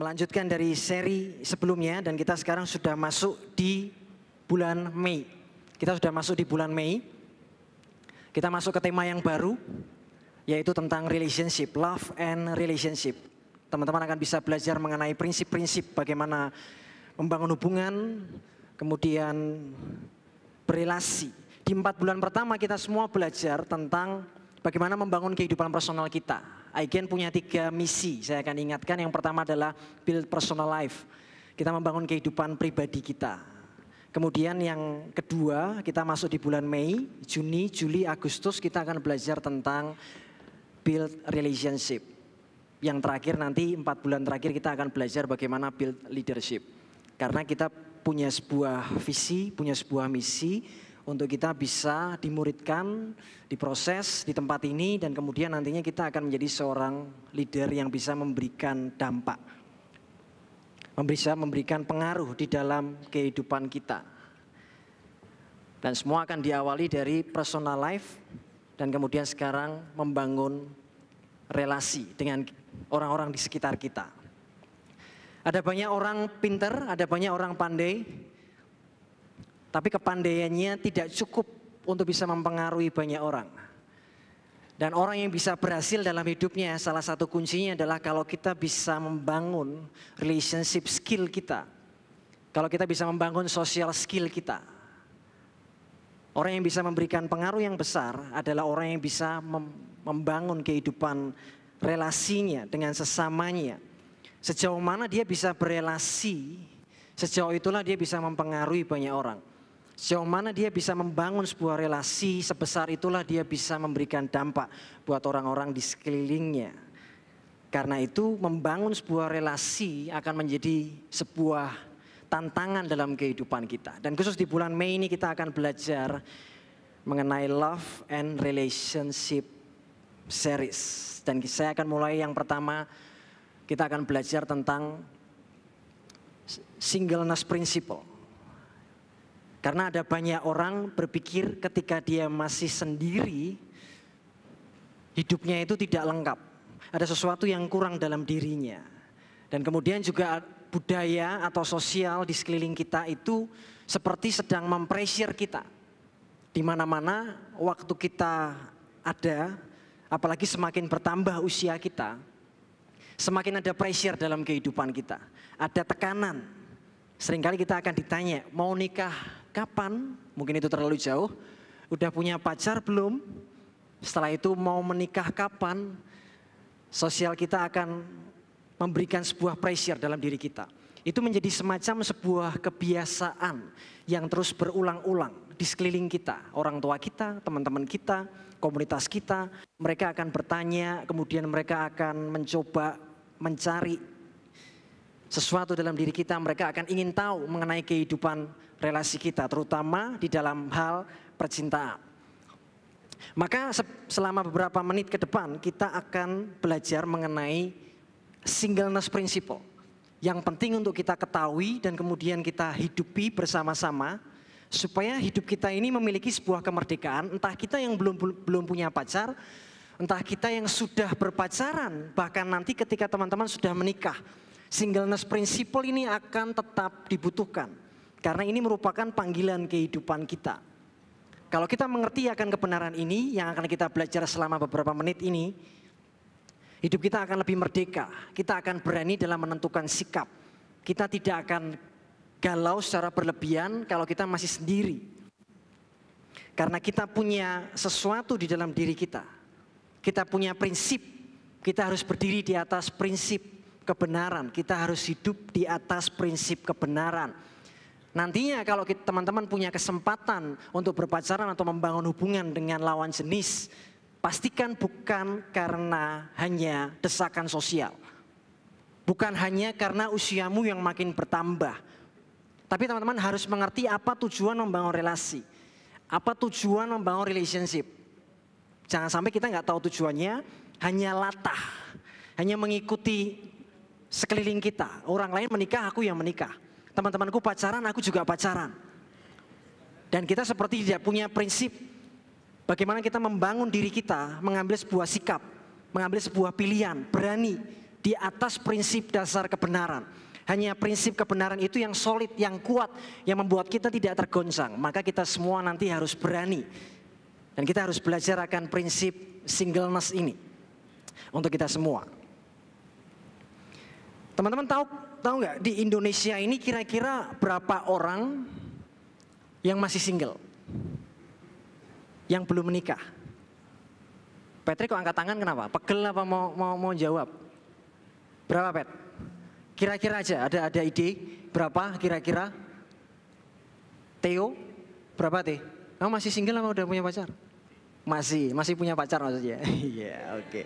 melanjutkan dari seri sebelumnya dan kita sekarang sudah masuk di bulan Mei. Kita sudah masuk di bulan Mei. Kita masuk ke tema yang baru yaitu tentang relationship, love and relationship. Teman-teman akan bisa belajar mengenai prinsip-prinsip bagaimana membangun hubungan, kemudian berelasi. Di empat bulan pertama kita semua belajar tentang bagaimana membangun kehidupan personal kita. Aigen punya tiga misi, saya akan ingatkan. Yang pertama adalah build personal life. Kita membangun kehidupan pribadi kita. Kemudian yang kedua, kita masuk di bulan Mei, Juni, Juli, Agustus, kita akan belajar tentang build relationship. Yang terakhir nanti, empat bulan terakhir kita akan belajar bagaimana build leadership. Karena kita punya sebuah visi, punya sebuah misi, untuk kita bisa dimuridkan, diproses di tempat ini dan kemudian nantinya kita akan menjadi seorang leader yang bisa memberikan dampak. Bisa memberikan pengaruh di dalam kehidupan kita. Dan semua akan diawali dari personal life dan kemudian sekarang membangun relasi dengan orang-orang di sekitar kita. Ada banyak orang pinter, ada banyak orang pandai, tapi kepandaiannya tidak cukup untuk bisa mempengaruhi banyak orang. Dan orang yang bisa berhasil dalam hidupnya salah satu kuncinya adalah kalau kita bisa membangun relationship skill kita. Kalau kita bisa membangun social skill kita. Orang yang bisa memberikan pengaruh yang besar adalah orang yang bisa membangun kehidupan relasinya dengan sesamanya. Sejauh mana dia bisa berelasi, sejauh itulah dia bisa mempengaruhi banyak orang. Sejauh mana dia bisa membangun sebuah relasi sebesar itulah dia bisa memberikan dampak buat orang-orang di sekelilingnya. Karena itu membangun sebuah relasi akan menjadi sebuah tantangan dalam kehidupan kita. Dan khusus di bulan Mei ini kita akan belajar mengenai love and relationship series. Dan saya akan mulai yang pertama kita akan belajar tentang singleness principle karena ada banyak orang berpikir ketika dia masih sendiri, hidupnya itu tidak lengkap. Ada sesuatu yang kurang dalam dirinya. Dan kemudian juga budaya atau sosial di sekeliling kita itu seperti sedang mempresir kita. Di mana-mana waktu kita ada, apalagi semakin bertambah usia kita, semakin ada pressure dalam kehidupan kita. Ada tekanan. Seringkali kita akan ditanya, mau nikah kapan, mungkin itu terlalu jauh, udah punya pacar belum, setelah itu mau menikah kapan, sosial kita akan memberikan sebuah pressure dalam diri kita. Itu menjadi semacam sebuah kebiasaan yang terus berulang-ulang di sekeliling kita, orang tua kita, teman-teman kita, komunitas kita. Mereka akan bertanya, kemudian mereka akan mencoba mencari sesuatu dalam diri kita, mereka akan ingin tahu mengenai kehidupan relasi kita, terutama di dalam hal percintaan. Maka selama beberapa menit ke depan kita akan belajar mengenai singleness principle. Yang penting untuk kita ketahui dan kemudian kita hidupi bersama-sama supaya hidup kita ini memiliki sebuah kemerdekaan, entah kita yang belum belum punya pacar, entah kita yang sudah berpacaran, bahkan nanti ketika teman-teman sudah menikah. Singleness principle ini akan tetap dibutuhkan. Karena ini merupakan panggilan kehidupan kita. Kalau kita mengerti akan kebenaran ini yang akan kita belajar selama beberapa menit ini, hidup kita akan lebih merdeka. Kita akan berani dalam menentukan sikap. Kita tidak akan galau secara berlebihan kalau kita masih sendiri. Karena kita punya sesuatu di dalam diri kita. Kita punya prinsip. Kita harus berdiri di atas prinsip kebenaran. Kita harus hidup di atas prinsip kebenaran Nantinya kalau teman-teman punya kesempatan untuk berpacaran atau membangun hubungan dengan lawan jenis, pastikan bukan karena hanya desakan sosial. Bukan hanya karena usiamu yang makin bertambah. Tapi teman-teman harus mengerti apa tujuan membangun relasi. Apa tujuan membangun relationship. Jangan sampai kita nggak tahu tujuannya, hanya latah. Hanya mengikuti sekeliling kita. Orang lain menikah, aku yang menikah Teman-temanku pacaran, aku juga pacaran. Dan kita seperti tidak punya prinsip bagaimana kita membangun diri kita, mengambil sebuah sikap, mengambil sebuah pilihan, berani di atas prinsip dasar kebenaran. Hanya prinsip kebenaran itu yang solid, yang kuat, yang membuat kita tidak tergoncang. Maka kita semua nanti harus berani. Dan kita harus belajar akan prinsip singleness ini. Untuk kita semua. Teman-teman tahu tahu nggak di Indonesia ini kira-kira berapa orang yang masih single? Yang belum menikah? Patrick kok angkat tangan kenapa? Pegel apa mau mau, mau jawab? Berapa Pet? Kira-kira aja ada ada ide berapa kira-kira? Theo berapa Teh? Kamu masih single apa udah punya pacar? Masih, masih punya pacar maksudnya. Iya, yeah, oke. Okay.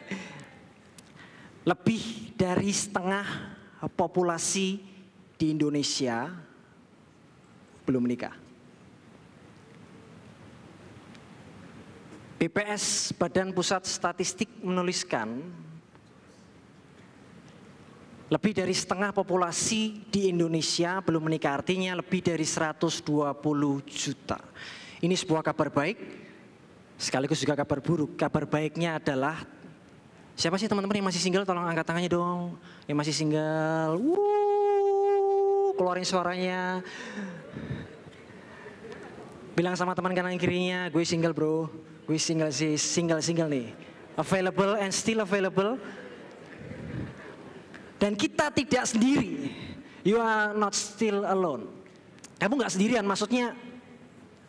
Lebih dari setengah Eh, populasi di Indonesia belum menikah. BPS Badan Pusat Statistik menuliskan lebih dari setengah populasi di Indonesia belum menikah, artinya lebih dari 120 juta. Ini sebuah kabar baik, sekaligus juga kabar buruk. Kabar baiknya adalah Siapa sih teman-teman yang masih single? Tolong angkat tangannya dong. Yang masih single. Wuh, keluarin suaranya. Bilang sama teman kanan kirinya, gue single bro. Gue single sih, single-single nih. Available and still available. Dan kita tidak sendiri. You are not still alone. Kamu gak sendirian, maksudnya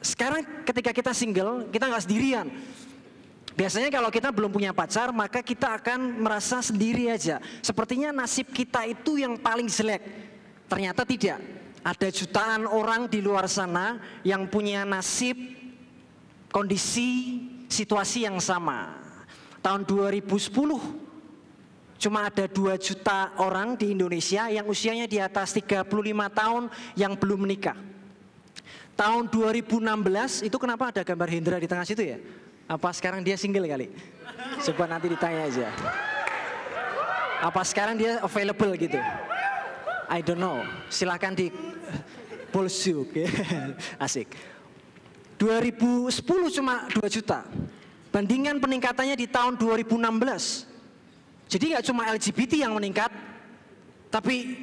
sekarang ketika kita single, kita gak sendirian Biasanya kalau kita belum punya pacar, maka kita akan merasa sendiri aja. Sepertinya nasib kita itu yang paling jelek. Ternyata tidak. Ada jutaan orang di luar sana yang punya nasib, kondisi, situasi yang sama. Tahun 2010 Cuma ada 2 juta orang di Indonesia yang usianya di atas 35 tahun yang belum menikah. Tahun 2016 itu kenapa ada gambar Hendra di tengah situ ya? Apa sekarang dia single kali? Coba nanti ditanya aja. Apa sekarang dia available gitu? I don't know. Silahkan di oke, Asik. 2010 cuma 2 juta. Bandingan peningkatannya di tahun 2016. Jadi nggak cuma LGBT yang meningkat, tapi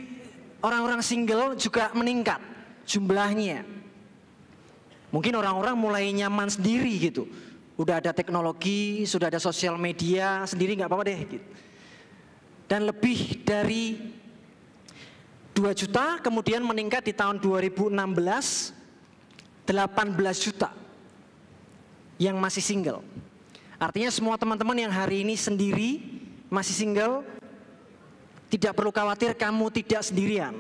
orang-orang single juga meningkat jumlahnya. Mungkin orang-orang mulai nyaman sendiri gitu udah ada teknologi, sudah ada sosial media sendiri nggak apa-apa deh. Gitu. Dan lebih dari 2 juta, kemudian meningkat di tahun 2016 18 juta yang masih single. Artinya semua teman-teman yang hari ini sendiri masih single tidak perlu khawatir kamu tidak sendirian.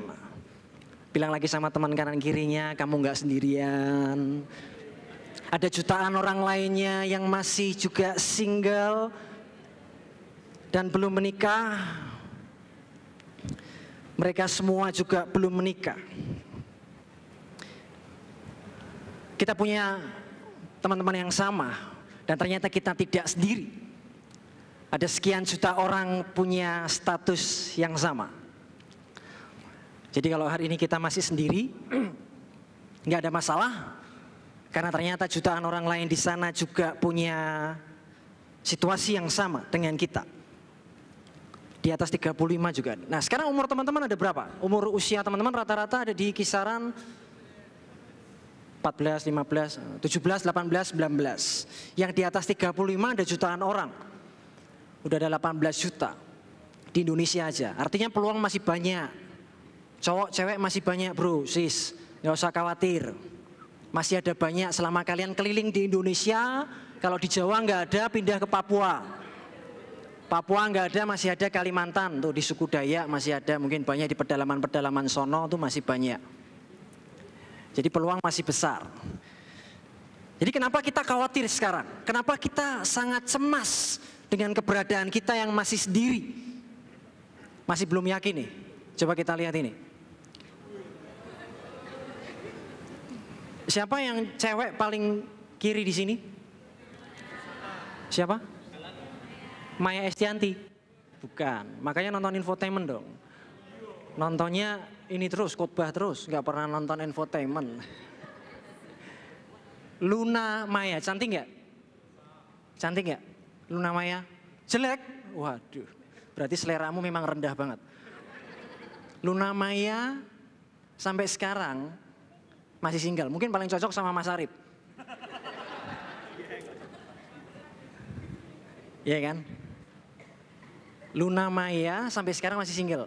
Bilang lagi sama teman kanan kirinya, kamu nggak sendirian. Ada jutaan orang lainnya yang masih juga single dan belum menikah. Mereka semua juga belum menikah. Kita punya teman-teman yang sama dan ternyata kita tidak sendiri. Ada sekian juta orang punya status yang sama. Jadi kalau hari ini kita masih sendiri, nggak ada masalah, karena ternyata jutaan orang lain di sana juga punya situasi yang sama dengan kita. Di atas 35 juga. Nah sekarang umur teman-teman ada berapa? Umur usia teman-teman rata-rata ada di kisaran 14, 15, 17, 18, 19. Yang di atas 35 ada jutaan orang. Udah ada 18 juta di Indonesia aja. Artinya peluang masih banyak. Cowok cewek masih banyak bro, sis. Nggak usah khawatir. Masih ada banyak selama kalian keliling di Indonesia, kalau di Jawa nggak ada, pindah ke Papua. Papua nggak ada, masih ada Kalimantan tuh di suku Dayak masih ada, mungkin banyak di pedalaman-pedalaman sono tuh masih banyak. Jadi peluang masih besar. Jadi kenapa kita khawatir sekarang? Kenapa kita sangat cemas dengan keberadaan kita yang masih sendiri? Masih belum yakin nih. Coba kita lihat ini. Siapa yang cewek paling kiri di sini? Siapa? Maya Estianti. Bukan. Makanya nonton infotainment dong. Nontonnya ini terus, khotbah terus. Nggak pernah nonton infotainment. Luna Maya, cantik nggak? Cantik nggak? Luna Maya? Jelek? Waduh, berarti seleramu memang rendah banget. Luna Maya sampai sekarang masih single. Mungkin paling cocok sama Mas Arif. Iya kan? Luna Maya sampai sekarang masih single.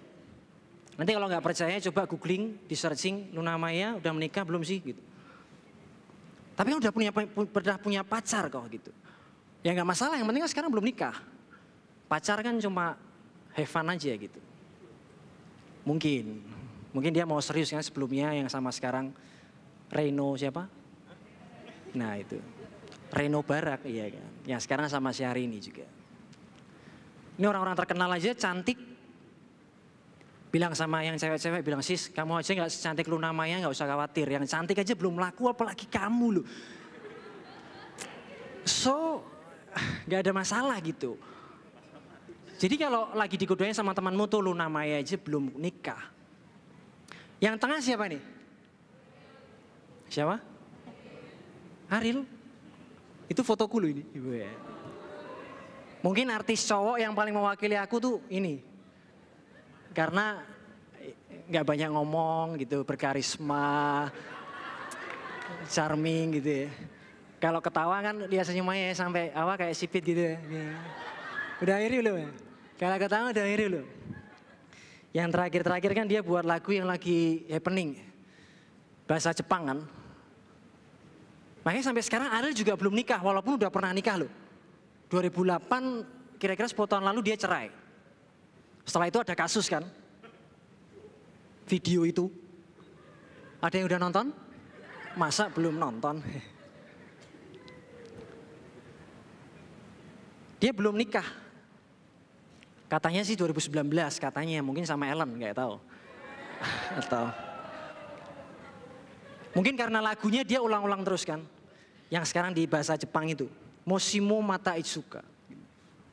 Nanti kalau nggak percaya coba googling, di searching Luna Maya udah menikah belum sih gitu. Tapi kan udah punya pernah punya pacar kok gitu. Ya nggak masalah, yang penting kan sekarang belum nikah. Pacar kan cuma have fun aja gitu. Mungkin, mungkin dia mau serius kan sebelumnya yang sama sekarang Reno siapa? Nah itu. Reno Barak iya kan. Yang sekarang sama si hari ini juga. Ini orang-orang terkenal aja cantik. Bilang sama yang cewek-cewek bilang sis kamu aja nggak secantik lu namanya nggak usah khawatir. Yang cantik aja belum laku apalagi kamu loh. So nggak ada masalah gitu. Jadi kalau lagi digodain sama temanmu tuh lu namanya aja belum nikah. Yang tengah siapa nih? Siapa? Aril. Itu fotoku loh ini. Mungkin artis cowok yang paling mewakili aku tuh ini. Karena nggak banyak ngomong gitu, berkarisma, charming gitu ya. Kalau ketawa kan dia senyum aja ya, sampai apa kayak sipit gitu ya. Udah iri loh ya. Kalau ketawa udah iri loh. Yang terakhir-terakhir kan dia buat lagu yang lagi happening bahasa Jepang kan. Makanya sampai sekarang Ariel juga belum nikah walaupun udah pernah nikah loh. 2008 kira-kira 10 tahun lalu dia cerai. Setelah itu ada kasus kan. Video itu. Ada yang udah nonton? Masa belum nonton? Dia belum nikah. Katanya sih 2019 katanya mungkin sama Ellen nggak tahu. Atau Mungkin karena lagunya dia ulang-ulang terus kan. Yang sekarang di bahasa Jepang itu. Moshimo mata itsuka.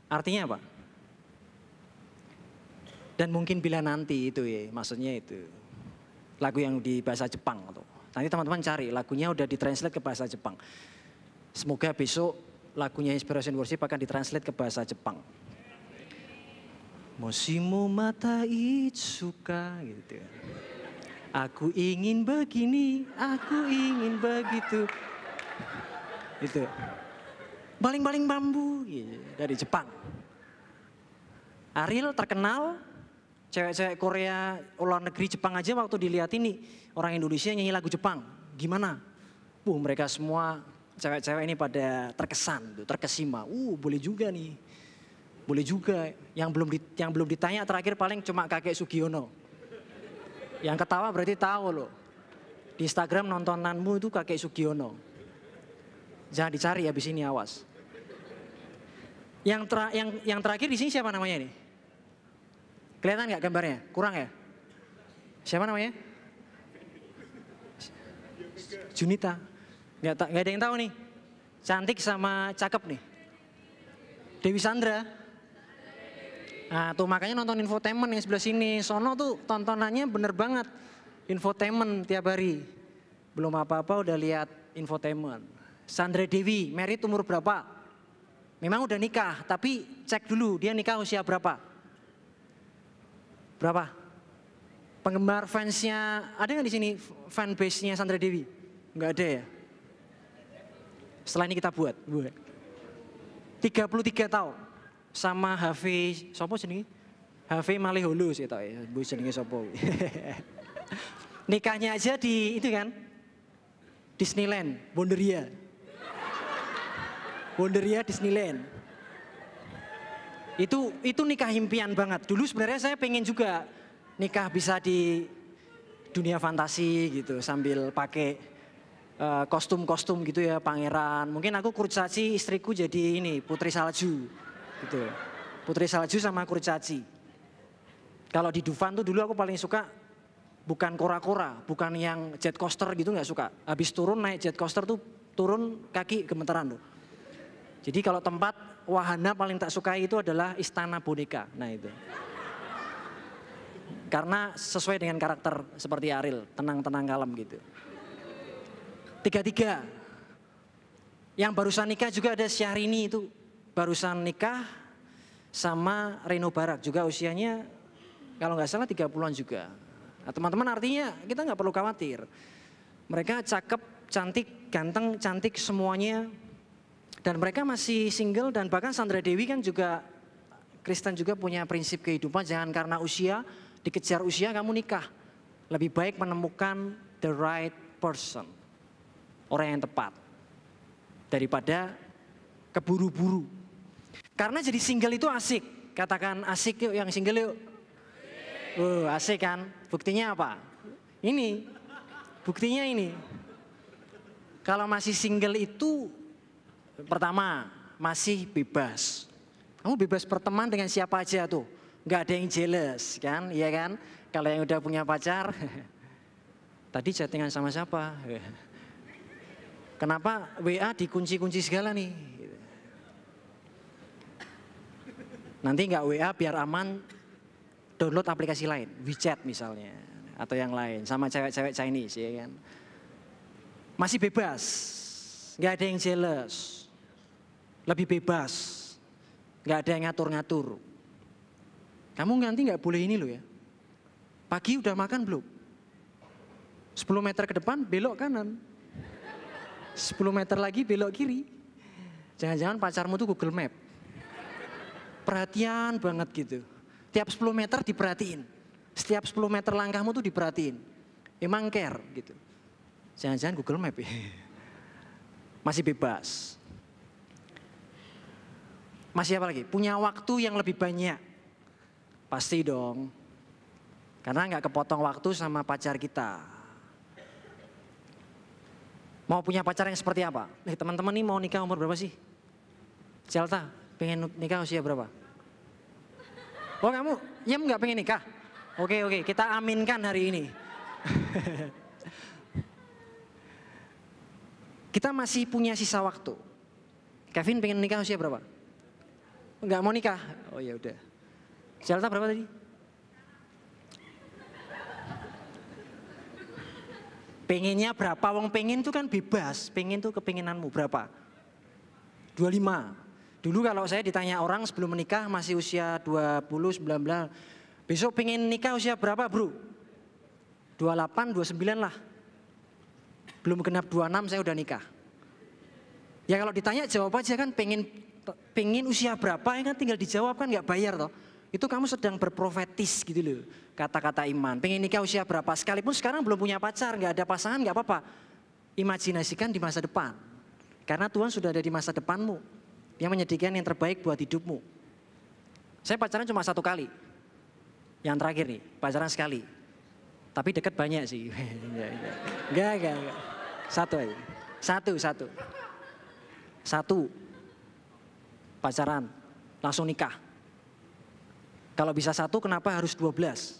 Artinya apa? Dan mungkin bila nanti itu ya, maksudnya itu. Lagu yang di bahasa Jepang. Tuh. Nanti teman-teman cari, lagunya udah ditranslate ke bahasa Jepang. Semoga besok lagunya Inspiration Worship akan ditranslate ke bahasa Jepang. Moshimo mata itsuka gitu. Ya. Aku ingin begini, aku ingin begitu. Itu. Baling-baling bambu iya, dari Jepang. Ariel terkenal cewek-cewek Korea luar negeri Jepang aja waktu dilihat ini orang Indonesia nyanyi lagu Jepang gimana? Uh, mereka semua cewek-cewek ini pada terkesan, terkesima. Uh boleh juga nih, boleh juga. Yang belum di, yang belum ditanya terakhir paling cuma kakek Sugiono. Yang ketawa berarti tahu loh. Di Instagram nontonanmu itu kakek Sugiono. Jangan dicari habis ini awas. Yang, tra, yang, yang terakhir di sini siapa namanya ini? Kelihatan nggak gambarnya? Kurang ya? Siapa namanya? Junita. Nggak, nggak ada yang tahu nih. Cantik sama cakep nih. Dewi Sandra. Nah tuh makanya nonton infotainment yang sebelah sini. Sono tuh tontonannya bener banget. Infotainment tiap hari. Belum apa-apa udah lihat infotainment. Sandra Dewi, merit umur berapa? Memang udah nikah, tapi cek dulu dia nikah usia berapa? Berapa? Penggemar fansnya, ada nggak di sini fanbase-nya Sandra Dewi? Nggak ada ya? Setelah ini kita buat, buat. 33 tahun sama Hafiz Sopo jenenge? Hafiz Malihulu sih ya. Bu jenenge sopo. Nikahnya aja di itu kan? Disneyland, Wonderia. Wonderia Disneyland. Itu itu nikah impian banget. Dulu sebenarnya saya pengen juga nikah bisa di dunia fantasi gitu sambil pakai eh, kostum-kostum gitu ya pangeran. Mungkin aku kurcaci istriku jadi ini putri salju gitu Putri Salju sama Kurcaci. Kalau di Dufan tuh dulu aku paling suka bukan kora-kora, bukan yang jet coaster gitu nggak suka. Habis turun naik jet coaster tuh turun kaki gemeteran tuh. Jadi kalau tempat wahana paling tak sukai itu adalah istana boneka. Nah itu. Karena sesuai dengan karakter seperti Aril, tenang-tenang kalem gitu. Tiga-tiga. Yang barusan nikah juga ada Syahrini itu barusan nikah sama Reno Barak juga usianya kalau nggak salah 30-an juga. Nah, teman-teman artinya kita nggak perlu khawatir. Mereka cakep, cantik, ganteng, cantik semuanya. Dan mereka masih single dan bahkan Sandra Dewi kan juga Kristen juga punya prinsip kehidupan jangan karena usia dikejar usia kamu nikah. Lebih baik menemukan the right person. Orang yang tepat. Daripada keburu-buru karena jadi single itu asik. Katakan asik yuk yang single yuk. Uh, asik kan? Buktinya apa? Ini. Buktinya ini. Kalau masih single itu pertama masih bebas. Kamu bebas berteman dengan siapa aja tuh. Nggak ada yang jealous kan, iya kan? Kalau yang udah punya pacar, tadi chattingan sama siapa? Kenapa WA dikunci-kunci segala nih? Nanti nggak WA biar aman, download aplikasi lain, WeChat misalnya, atau yang lain, sama cewek-cewek Chinese ya kan. Masih bebas, nggak ada yang jealous, lebih bebas, nggak ada yang ngatur-ngatur. Kamu nanti nggak boleh ini loh ya. Pagi udah makan belum? 10 meter ke depan belok kanan. 10 meter lagi belok kiri. Jangan-jangan pacarmu tuh Google Map perhatian banget gitu. Tiap 10 meter diperhatiin. Setiap 10 meter langkahmu tuh diperhatiin. Emang ya care gitu. Jangan-jangan Google Map ya. Masih bebas. Masih apa lagi? Punya waktu yang lebih banyak. Pasti dong. Karena nggak kepotong waktu sama pacar kita. Mau punya pacar yang seperti apa? Nih teman-teman nih mau nikah umur berapa sih? Celta, Pengen nikah usia berapa? Oh kamu, ya nggak pengen nikah? Oke oke, kita aminkan hari ini. kita masih punya sisa waktu. Kevin pengen nikah usia berapa? Nggak mau nikah? Oh ya udah. Celta berapa tadi? Pengennya berapa? Wong pengen itu kan bebas. Pengen tuh kepinginanmu berapa? 25. Dulu kalau saya ditanya orang sebelum menikah masih usia 20, 19, besok pengen nikah usia berapa bro? 28, 29 lah. Belum genap 26 saya udah nikah. Ya kalau ditanya jawab aja kan pengen pengen usia berapa ya kan tinggal dijawab kan nggak bayar toh. Itu kamu sedang berprofetis gitu loh kata-kata iman. Pengen nikah usia berapa sekalipun sekarang belum punya pacar nggak ada pasangan nggak apa-apa. Imajinasikan di masa depan. Karena Tuhan sudah ada di masa depanmu yang menyediakan yang terbaik buat hidupmu. Saya pacaran cuma satu kali, yang terakhir nih, pacaran sekali. Tapi deket banyak sih. enggak, enggak, Satu aja. Satu, satu. Satu. Pacaran. Langsung nikah. Kalau bisa satu, kenapa harus dua belas?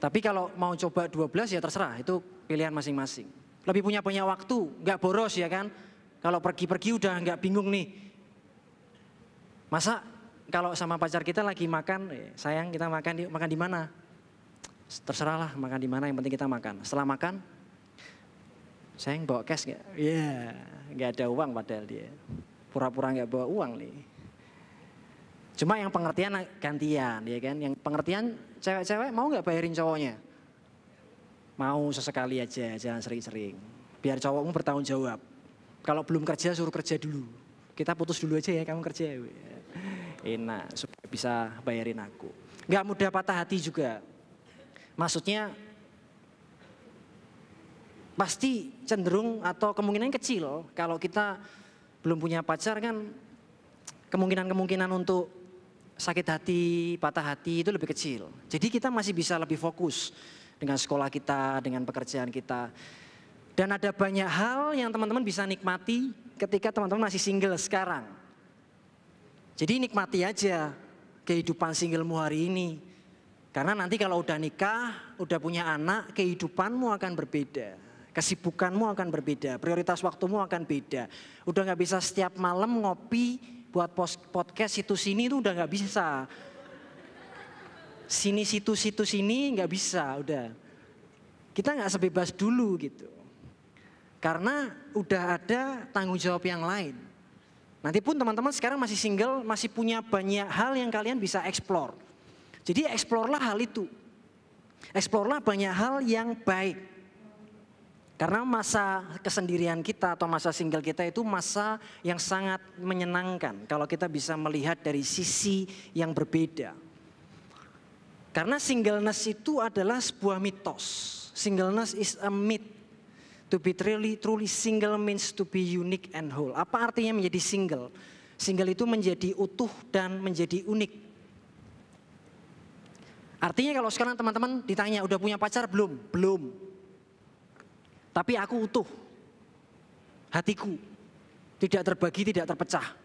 Tapi kalau mau coba dua belas ya terserah, itu pilihan masing-masing. Lebih punya punya waktu, nggak boros ya kan? Kalau pergi-pergi udah nggak bingung nih. Masa kalau sama pacar kita lagi makan, eh, sayang kita makan di makan di mana? Terserahlah makan di mana, yang penting kita makan. Setelah makan, sayang bawa cash nggak? Iya, yeah. nggak ada uang padahal dia. Pura-pura nggak bawa uang nih. Cuma yang pengertian gantian, ya kan? Yang pengertian cewek-cewek mau nggak bayarin cowoknya? Mau sesekali aja, jangan sering-sering. Biar cowokmu bertanggung jawab. Kalau belum kerja suruh kerja dulu. Kita putus dulu aja ya kamu kerja. Ya, Enak supaya bisa bayarin aku. Gak mudah patah hati juga. Maksudnya pasti cenderung atau kemungkinan kecil kalau kita belum punya pacar kan kemungkinan-kemungkinan untuk sakit hati, patah hati itu lebih kecil. Jadi kita masih bisa lebih fokus dengan sekolah kita, dengan pekerjaan kita. Dan ada banyak hal yang teman-teman bisa nikmati ketika teman-teman masih single sekarang. Jadi nikmati aja kehidupan singlemu hari ini. Karena nanti kalau udah nikah, udah punya anak, kehidupanmu akan berbeda. Kesibukanmu akan berbeda, prioritas waktumu akan beda. Udah nggak bisa setiap malam ngopi buat podcast situ sini itu udah nggak bisa. Sini situ situ sini nggak bisa, udah. Kita nggak sebebas dulu gitu. Karena udah ada tanggung jawab yang lain. Nanti pun teman-teman sekarang masih single, masih punya banyak hal yang kalian bisa explore. Jadi eksplorlah hal itu. Eksplorlah banyak hal yang baik. Karena masa kesendirian kita atau masa single kita itu masa yang sangat menyenangkan kalau kita bisa melihat dari sisi yang berbeda. Karena singleness itu adalah sebuah mitos. Singleness is a myth. To be truly, truly single means to be unique and whole. Apa artinya menjadi single? Single itu menjadi utuh dan menjadi unik. Artinya kalau sekarang teman-teman ditanya udah punya pacar belum? Belum. Tapi aku utuh. Hatiku tidak terbagi, tidak terpecah.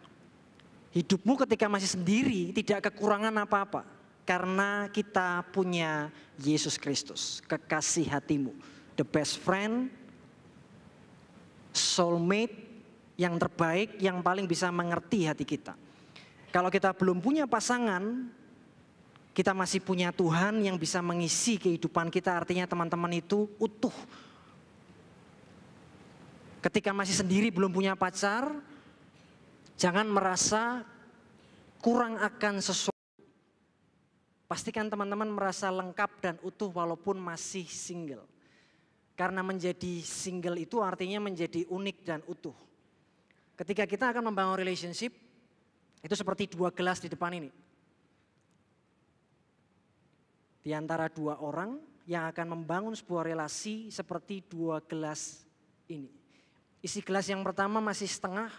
Hidupmu ketika masih sendiri tidak kekurangan apa-apa. Karena kita punya Yesus Kristus, kekasih hatimu. The best friend soulmate yang terbaik yang paling bisa mengerti hati kita. Kalau kita belum punya pasangan, kita masih punya Tuhan yang bisa mengisi kehidupan kita, artinya teman-teman itu utuh. Ketika masih sendiri belum punya pacar, jangan merasa kurang akan sesuatu. Pastikan teman-teman merasa lengkap dan utuh walaupun masih single. Karena menjadi single itu artinya menjadi unik dan utuh. Ketika kita akan membangun relationship, itu seperti dua gelas di depan ini. Di antara dua orang yang akan membangun sebuah relasi seperti dua gelas ini. Isi gelas yang pertama masih setengah,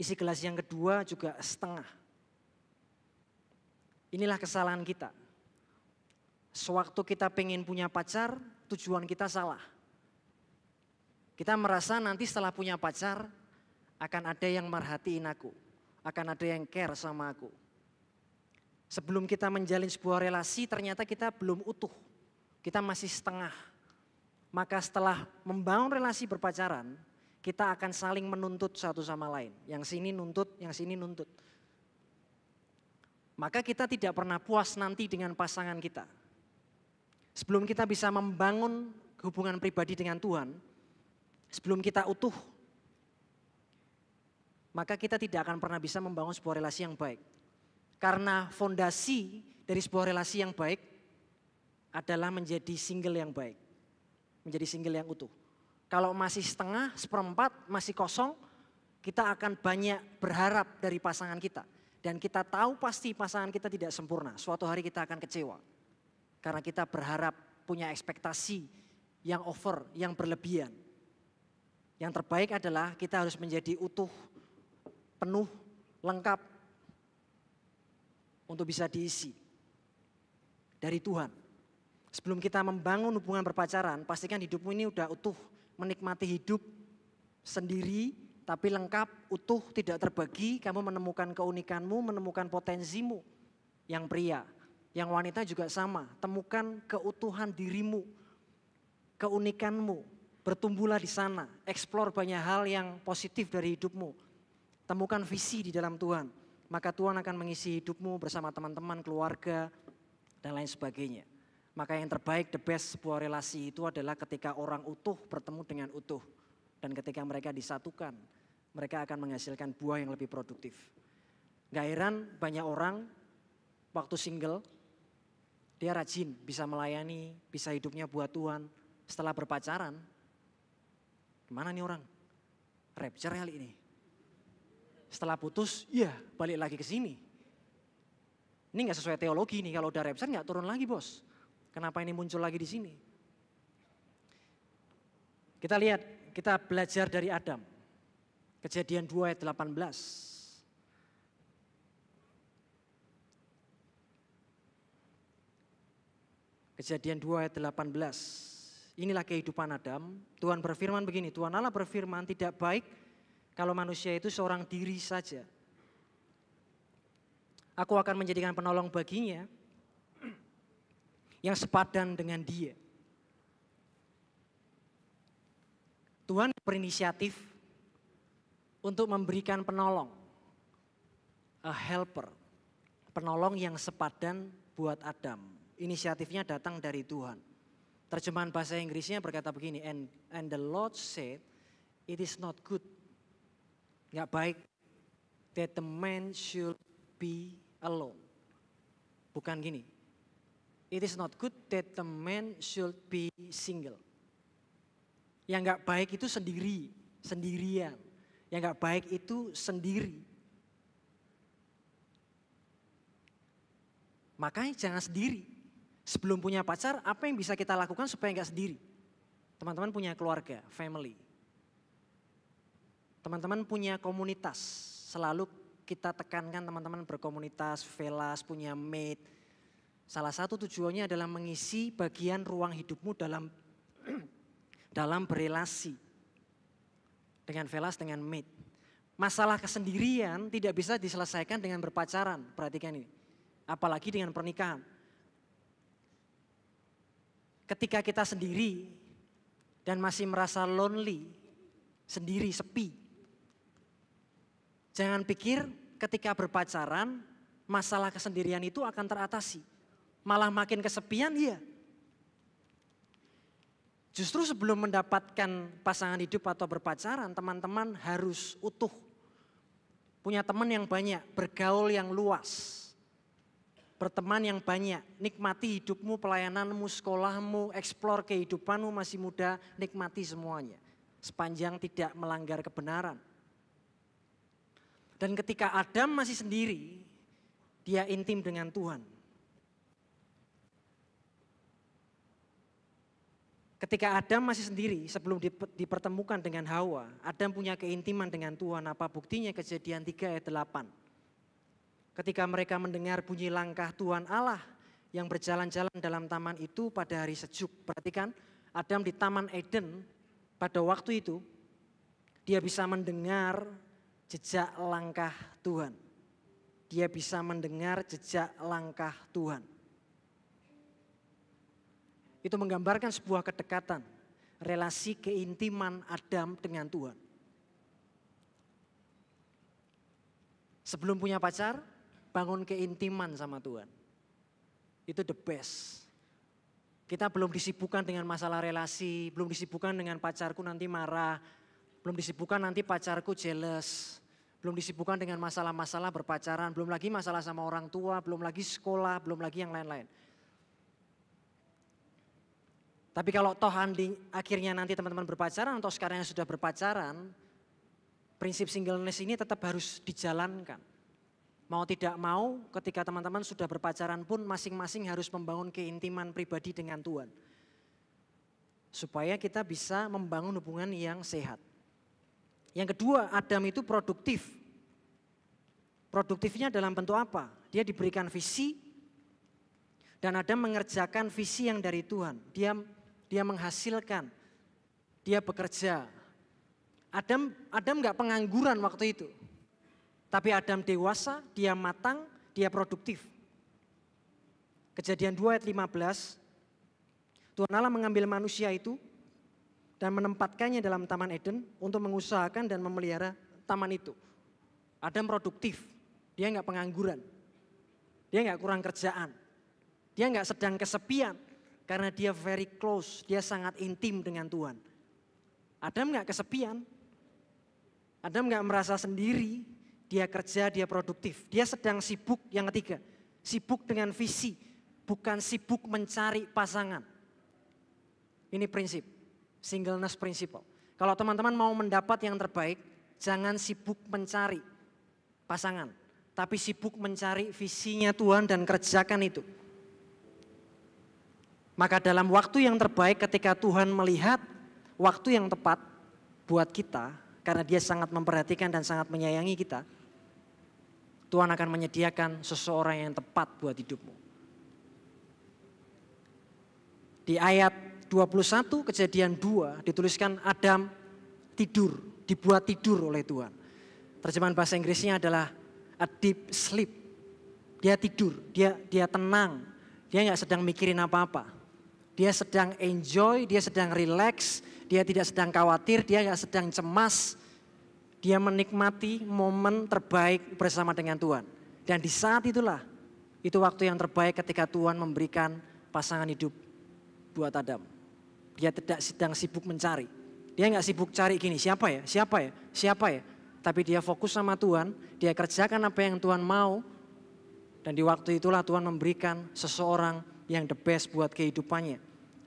isi gelas yang kedua juga setengah. Inilah kesalahan kita. Sewaktu kita pengen punya pacar, tujuan kita salah. Kita merasa nanti setelah punya pacar akan ada yang merhatiin aku, akan ada yang care sama aku. Sebelum kita menjalin sebuah relasi ternyata kita belum utuh. Kita masih setengah. Maka setelah membangun relasi berpacaran, kita akan saling menuntut satu sama lain. Yang sini nuntut, yang sini nuntut. Maka kita tidak pernah puas nanti dengan pasangan kita Sebelum kita bisa membangun hubungan pribadi dengan Tuhan, sebelum kita utuh, maka kita tidak akan pernah bisa membangun sebuah relasi yang baik. Karena fondasi dari sebuah relasi yang baik adalah menjadi single yang baik. Menjadi single yang utuh. Kalau masih setengah, seperempat, masih kosong, kita akan banyak berharap dari pasangan kita. Dan kita tahu pasti pasangan kita tidak sempurna. Suatu hari kita akan kecewa. Karena kita berharap punya ekspektasi yang over, yang berlebihan. Yang terbaik adalah kita harus menjadi utuh, penuh, lengkap untuk bisa diisi dari Tuhan. Sebelum kita membangun hubungan berpacaran, pastikan hidupmu ini udah utuh, menikmati hidup sendiri tapi lengkap, utuh, tidak terbagi, kamu menemukan keunikanmu, menemukan potensimu yang pria, yang wanita juga sama, temukan keutuhan dirimu, keunikanmu, bertumbuhlah di sana, eksplor banyak hal yang positif dari hidupmu. Temukan visi di dalam Tuhan, maka Tuhan akan mengisi hidupmu bersama teman-teman, keluarga, dan lain sebagainya. Maka yang terbaik, the best sebuah relasi itu adalah ketika orang utuh bertemu dengan utuh. Dan ketika mereka disatukan, mereka akan menghasilkan buah yang lebih produktif. Gak heran banyak orang waktu single dia rajin, bisa melayani, bisa hidupnya buat Tuhan. Setelah berpacaran, gimana nih orang? Rapture kali ini. Setelah putus, ya balik lagi ke sini. Ini nggak sesuai teologi nih, kalau udah rapture nggak turun lagi bos. Kenapa ini muncul lagi di sini? Kita lihat, kita belajar dari Adam. Kejadian 2 ayat 18. Kejadian 2 ayat 18. Inilah kehidupan Adam. Tuhan berfirman begini, Tuhan Allah berfirman tidak baik kalau manusia itu seorang diri saja. Aku akan menjadikan penolong baginya yang sepadan dengan dia. Tuhan berinisiatif untuk memberikan penolong, a helper, penolong yang sepadan buat Adam inisiatifnya datang dari Tuhan. Terjemahan bahasa Inggrisnya berkata begini, and, and the Lord said, it is not good. Nggak baik that the man should be alone. Bukan gini. It is not good that the man should be single. Yang nggak baik itu sendiri, sendirian. Yang nggak baik itu sendiri. Makanya jangan sendiri. Sebelum punya pacar, apa yang bisa kita lakukan supaya nggak sendiri? Teman-teman punya keluarga, family. Teman-teman punya komunitas. Selalu kita tekankan teman-teman berkomunitas, velas, punya mate. Salah satu tujuannya adalah mengisi bagian ruang hidupmu dalam dalam berelasi dengan velas, dengan mate. Masalah kesendirian tidak bisa diselesaikan dengan berpacaran, perhatikan ini. Apalagi dengan pernikahan ketika kita sendiri dan masih merasa lonely, sendiri, sepi. Jangan pikir ketika berpacaran masalah kesendirian itu akan teratasi. Malah makin kesepian iya. Justru sebelum mendapatkan pasangan hidup atau berpacaran, teman-teman harus utuh. Punya teman yang banyak, bergaul yang luas berteman yang banyak, nikmati hidupmu, pelayananmu, sekolahmu, eksplor kehidupanmu masih muda, nikmati semuanya. Sepanjang tidak melanggar kebenaran. Dan ketika Adam masih sendiri, dia intim dengan Tuhan. Ketika Adam masih sendiri sebelum dipertemukan dengan Hawa, Adam punya keintiman dengan Tuhan. Apa buktinya kejadian 3 ayat 8 ketika mereka mendengar bunyi langkah Tuhan Allah yang berjalan-jalan dalam taman itu pada hari sejuk. Perhatikan, Adam di Taman Eden pada waktu itu dia bisa mendengar jejak langkah Tuhan. Dia bisa mendengar jejak langkah Tuhan. Itu menggambarkan sebuah kedekatan, relasi keintiman Adam dengan Tuhan. Sebelum punya pacar, bangun keintiman sama Tuhan. Itu the best. Kita belum disibukkan dengan masalah relasi, belum disibukkan dengan pacarku nanti marah, belum disibukkan nanti pacarku jealous, belum disibukkan dengan masalah-masalah berpacaran, belum lagi masalah sama orang tua, belum lagi sekolah, belum lagi yang lain-lain. Tapi kalau toh andi, akhirnya nanti teman-teman berpacaran atau sekarang yang sudah berpacaran, prinsip singleness ini tetap harus dijalankan. Mau tidak mau ketika teman-teman sudah berpacaran pun masing-masing harus membangun keintiman pribadi dengan Tuhan. Supaya kita bisa membangun hubungan yang sehat. Yang kedua, Adam itu produktif. Produktifnya dalam bentuk apa? Dia diberikan visi dan Adam mengerjakan visi yang dari Tuhan. Dia dia menghasilkan, dia bekerja. Adam Adam nggak pengangguran waktu itu. Tapi Adam dewasa, dia matang, dia produktif. Kejadian 2 ayat 15, Tuhan Allah mengambil manusia itu dan menempatkannya dalam Taman Eden untuk mengusahakan dan memelihara taman itu. Adam produktif, dia nggak pengangguran, dia nggak kurang kerjaan, dia nggak sedang kesepian karena dia very close, dia sangat intim dengan Tuhan. Adam nggak kesepian, Adam nggak merasa sendiri, dia kerja, dia produktif. Dia sedang sibuk yang ketiga, sibuk dengan visi, bukan sibuk mencari pasangan. Ini prinsip, singleness principle. Kalau teman-teman mau mendapat yang terbaik, jangan sibuk mencari pasangan, tapi sibuk mencari visinya Tuhan dan kerjakan itu. Maka dalam waktu yang terbaik ketika Tuhan melihat waktu yang tepat buat kita, karena dia sangat memperhatikan dan sangat menyayangi kita, Tuhan akan menyediakan seseorang yang tepat buat hidupmu. Di ayat 21 kejadian 2 dituliskan Adam tidur, dibuat tidur oleh Tuhan. Terjemahan bahasa Inggrisnya adalah a deep sleep. Dia tidur, dia dia tenang, dia nggak sedang mikirin apa-apa. Dia sedang enjoy, dia sedang relax, dia tidak sedang khawatir, dia nggak sedang cemas, dia menikmati momen terbaik bersama dengan Tuhan. Dan di saat itulah, itu waktu yang terbaik ketika Tuhan memberikan pasangan hidup buat Adam. Dia tidak sedang sibuk mencari. Dia nggak sibuk cari gini, siapa ya, siapa ya, siapa ya. Tapi dia fokus sama Tuhan, dia kerjakan apa yang Tuhan mau. Dan di waktu itulah Tuhan memberikan seseorang yang the best buat kehidupannya.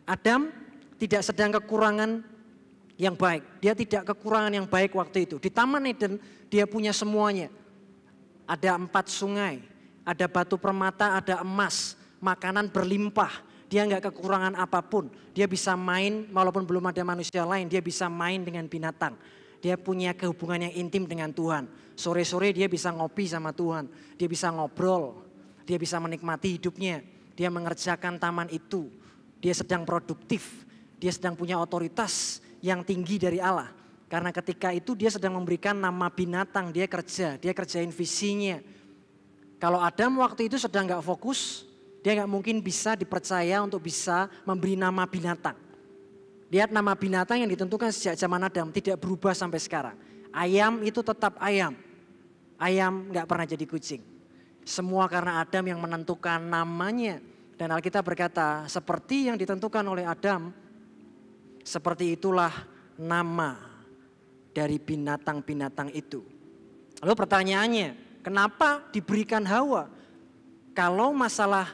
Adam tidak sedang kekurangan yang baik. Dia tidak kekurangan yang baik waktu itu. Di Taman Eden dia punya semuanya. Ada empat sungai, ada batu permata, ada emas, makanan berlimpah. Dia nggak kekurangan apapun. Dia bisa main walaupun belum ada manusia lain. Dia bisa main dengan binatang. Dia punya kehubungan yang intim dengan Tuhan. Sore-sore dia bisa ngopi sama Tuhan. Dia bisa ngobrol. Dia bisa menikmati hidupnya. Dia mengerjakan taman itu. Dia sedang produktif. Dia sedang punya otoritas yang tinggi dari Allah. Karena ketika itu dia sedang memberikan nama binatang, dia kerja, dia kerjain visinya. Kalau Adam waktu itu sedang nggak fokus, dia nggak mungkin bisa dipercaya untuk bisa memberi nama binatang. Lihat nama binatang yang ditentukan sejak zaman Adam tidak berubah sampai sekarang. Ayam itu tetap ayam. Ayam nggak pernah jadi kucing. Semua karena Adam yang menentukan namanya. Dan Alkitab berkata, seperti yang ditentukan oleh Adam, seperti itulah nama dari binatang-binatang itu. Lalu pertanyaannya, kenapa diberikan Hawa? Kalau masalah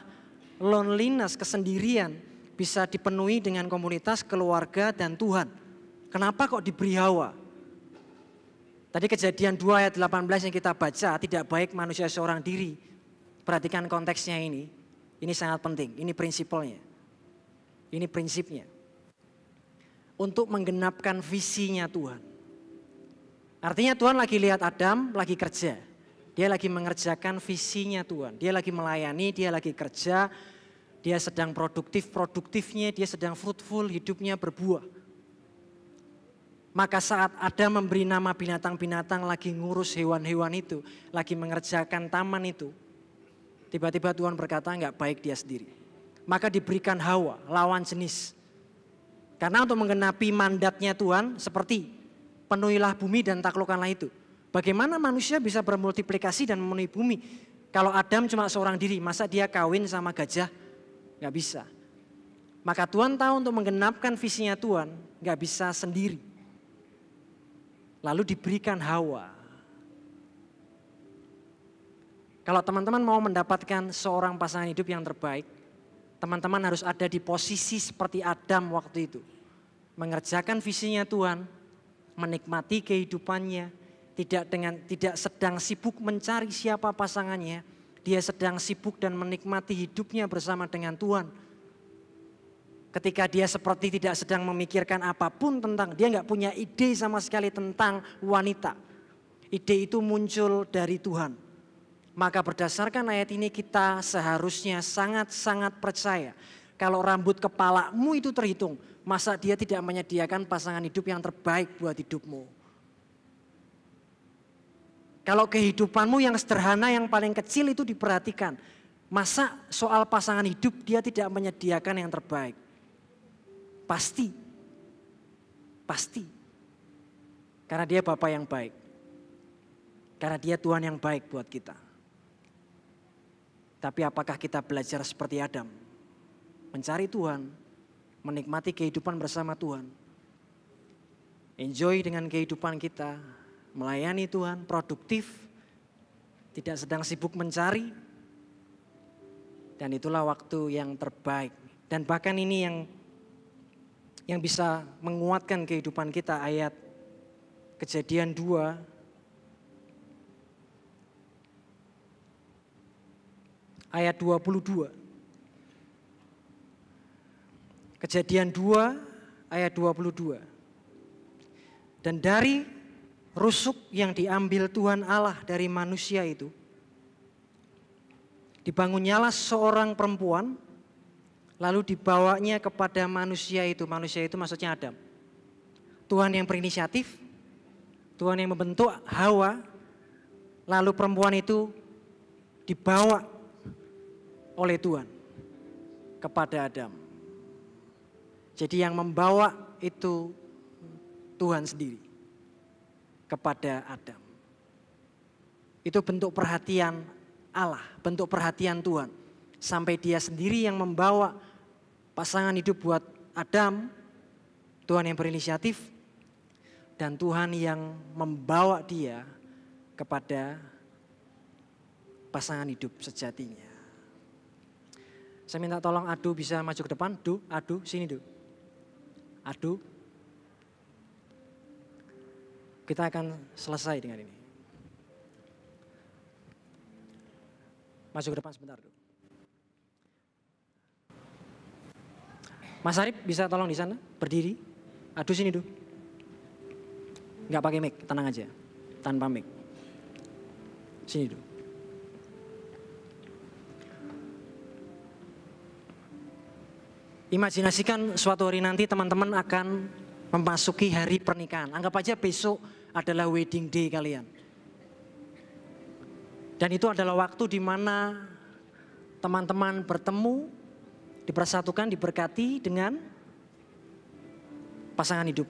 loneliness, kesendirian bisa dipenuhi dengan komunitas, keluarga, dan Tuhan. Kenapa kok diberi Hawa? Tadi kejadian 2 ayat 18 yang kita baca, tidak baik manusia seorang diri. Perhatikan konteksnya ini. Ini sangat penting, ini prinsipalnya. Ini prinsipnya untuk menggenapkan visinya Tuhan. Artinya Tuhan lagi lihat Adam lagi kerja. Dia lagi mengerjakan visinya Tuhan. Dia lagi melayani, dia lagi kerja. Dia sedang produktif-produktifnya, dia sedang fruitful, hidupnya berbuah. Maka saat Adam memberi nama binatang-binatang lagi ngurus hewan-hewan itu, lagi mengerjakan taman itu, tiba-tiba Tuhan berkata nggak baik dia sendiri. Maka diberikan Hawa, lawan jenis. Karena untuk menggenapi mandatnya Tuhan seperti penuhilah bumi dan taklukkanlah itu. Bagaimana manusia bisa bermultiplikasi dan memenuhi bumi? Kalau Adam cuma seorang diri, masa dia kawin sama gajah? Gak bisa. Maka Tuhan tahu untuk menggenapkan visinya Tuhan, gak bisa sendiri. Lalu diberikan Hawa. Kalau teman-teman mau mendapatkan seorang pasangan hidup yang terbaik, Teman-teman harus ada di posisi seperti Adam waktu itu. Mengerjakan visinya Tuhan, menikmati kehidupannya, tidak dengan tidak sedang sibuk mencari siapa pasangannya, dia sedang sibuk dan menikmati hidupnya bersama dengan Tuhan. Ketika dia seperti tidak sedang memikirkan apapun tentang, dia nggak punya ide sama sekali tentang wanita. Ide itu muncul dari Tuhan. Maka berdasarkan ayat ini kita seharusnya sangat-sangat percaya kalau rambut kepalamu itu terhitung, masa dia tidak menyediakan pasangan hidup yang terbaik buat hidupmu? Kalau kehidupanmu yang sederhana, yang paling kecil itu diperhatikan. Masa soal pasangan hidup dia tidak menyediakan yang terbaik? Pasti. Pasti. Karena dia Bapak yang baik. Karena dia Tuhan yang baik buat kita. Tapi apakah kita belajar seperti Adam? Mencari Tuhan, menikmati kehidupan bersama Tuhan. Enjoy dengan kehidupan kita, melayani Tuhan, produktif, tidak sedang sibuk mencari. Dan itulah waktu yang terbaik. Dan bahkan ini yang yang bisa menguatkan kehidupan kita ayat kejadian 2 ayat 22. Kejadian 2 ayat 22. Dan dari rusuk yang diambil Tuhan Allah dari manusia itu, dibangunnyalah seorang perempuan, lalu dibawanya kepada manusia itu. Manusia itu maksudnya Adam. Tuhan yang berinisiatif, Tuhan yang membentuk Hawa, lalu perempuan itu dibawa oleh Tuhan kepada Adam. Jadi yang membawa itu Tuhan sendiri kepada Adam. Itu bentuk perhatian Allah, bentuk perhatian Tuhan. Sampai dia sendiri yang membawa pasangan hidup buat Adam, Tuhan yang berinisiatif, dan Tuhan yang membawa dia kepada pasangan hidup sejatinya. Saya minta tolong adu bisa maju ke depan. Du, adu, sini du. Adu. Kita akan selesai dengan ini. Masuk ke depan sebentar du. Mas Arif bisa tolong di sana berdiri. Adu sini du. Nggak pakai mic, tenang aja. Tanpa mic. Sini du. Imajinasikan suatu hari nanti teman-teman akan memasuki hari pernikahan. Anggap aja besok adalah wedding day kalian. Dan itu adalah waktu di mana teman-teman bertemu, dipersatukan, diberkati dengan pasangan hidup.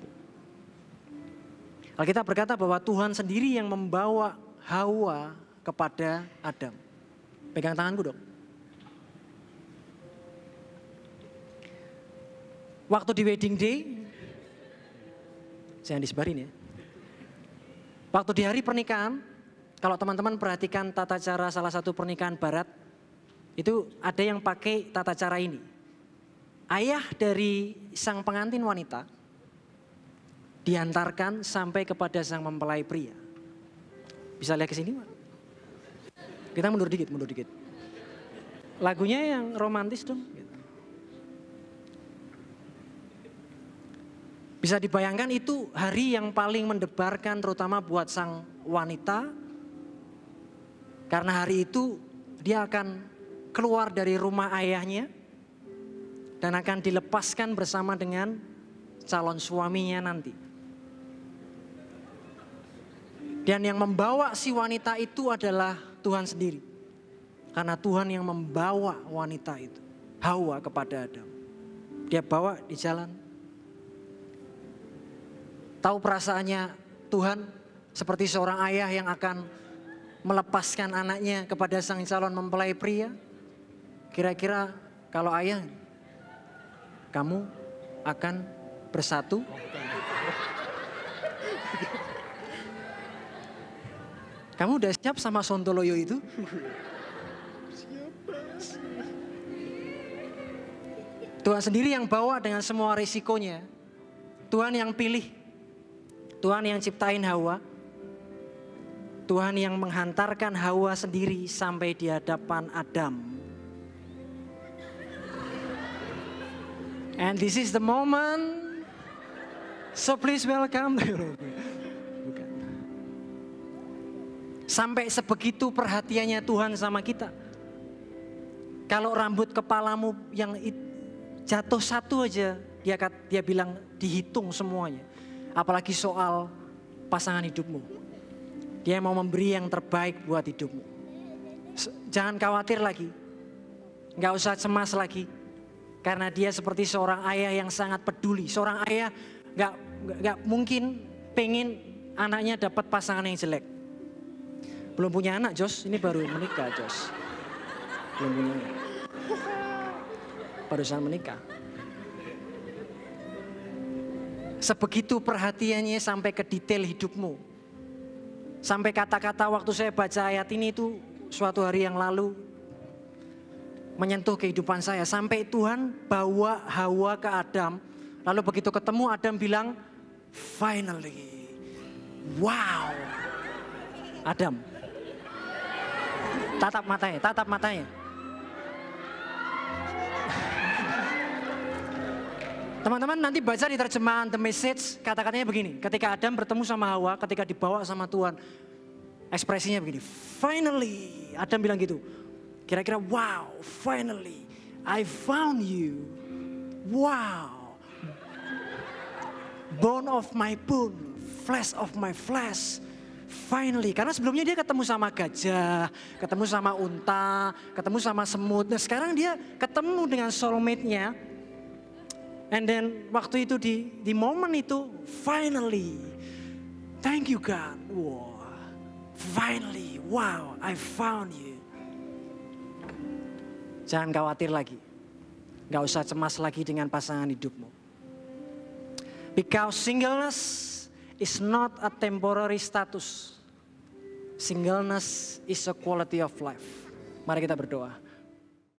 Alkitab berkata bahwa Tuhan sendiri yang membawa Hawa kepada Adam. Pegang tanganku dong. waktu di wedding day, saya yang disebarin ya. Waktu di hari pernikahan, kalau teman-teman perhatikan tata cara salah satu pernikahan barat, itu ada yang pakai tata cara ini. Ayah dari sang pengantin wanita diantarkan sampai kepada sang mempelai pria. Bisa lihat ke sini, Pak? Kita mundur dikit, mundur dikit. Lagunya yang romantis dong. Bisa dibayangkan itu hari yang paling mendebarkan terutama buat sang wanita. Karena hari itu dia akan keluar dari rumah ayahnya dan akan dilepaskan bersama dengan calon suaminya nanti. Dan yang membawa si wanita itu adalah Tuhan sendiri. Karena Tuhan yang membawa wanita itu, Hawa kepada Adam. Dia bawa di jalan Tahu perasaannya Tuhan seperti seorang ayah yang akan melepaskan anaknya kepada sang calon mempelai pria? Kira-kira kalau ayah kamu akan bersatu? Kamu udah siap sama Sontoloyo itu? Tuhan sendiri yang bawa dengan semua risikonya. Tuhan yang pilih Tuhan yang ciptain Hawa, Tuhan yang menghantarkan Hawa sendiri sampai di hadapan Adam. And this is the moment. So please welcome. Sampai sebegitu perhatiannya Tuhan sama kita. Kalau rambut kepalamu yang jatuh satu aja, dia dia bilang dihitung semuanya. Apalagi soal pasangan hidupmu. Dia mau memberi yang terbaik buat hidupmu. Jangan khawatir lagi. Nggak usah cemas lagi. Karena dia seperti seorang ayah yang sangat peduli. Seorang ayah nggak, nggak mungkin pengen anaknya dapat pasangan yang jelek. Belum punya anak Jos, ini baru menikah Jos. Belum punya anak. Barusan menikah. Sebegitu perhatiannya sampai ke detail hidupmu. Sampai kata-kata waktu saya baca ayat ini itu suatu hari yang lalu menyentuh kehidupan saya. Sampai Tuhan bawa Hawa ke Adam. Lalu begitu ketemu Adam bilang, finally, wow. Adam, tatap matanya, tatap matanya. Teman-teman nanti baca di terjemahan The Message kata-katanya begini. Ketika Adam bertemu sama Hawa, ketika dibawa sama Tuhan. Ekspresinya begini, finally. Adam bilang gitu. Kira-kira wow, finally. I found you. Wow. Bone of my bone, flesh of my flesh. Finally, karena sebelumnya dia ketemu sama gajah, ketemu sama unta, ketemu sama semut. Nah sekarang dia ketemu dengan soulmate-nya, And then waktu itu di di momen itu finally thank you God. Wow. Finally, wow, I found you. Jangan khawatir lagi. Gak usah cemas lagi dengan pasangan hidupmu. Because singleness is not a temporary status. Singleness is a quality of life. Mari kita berdoa.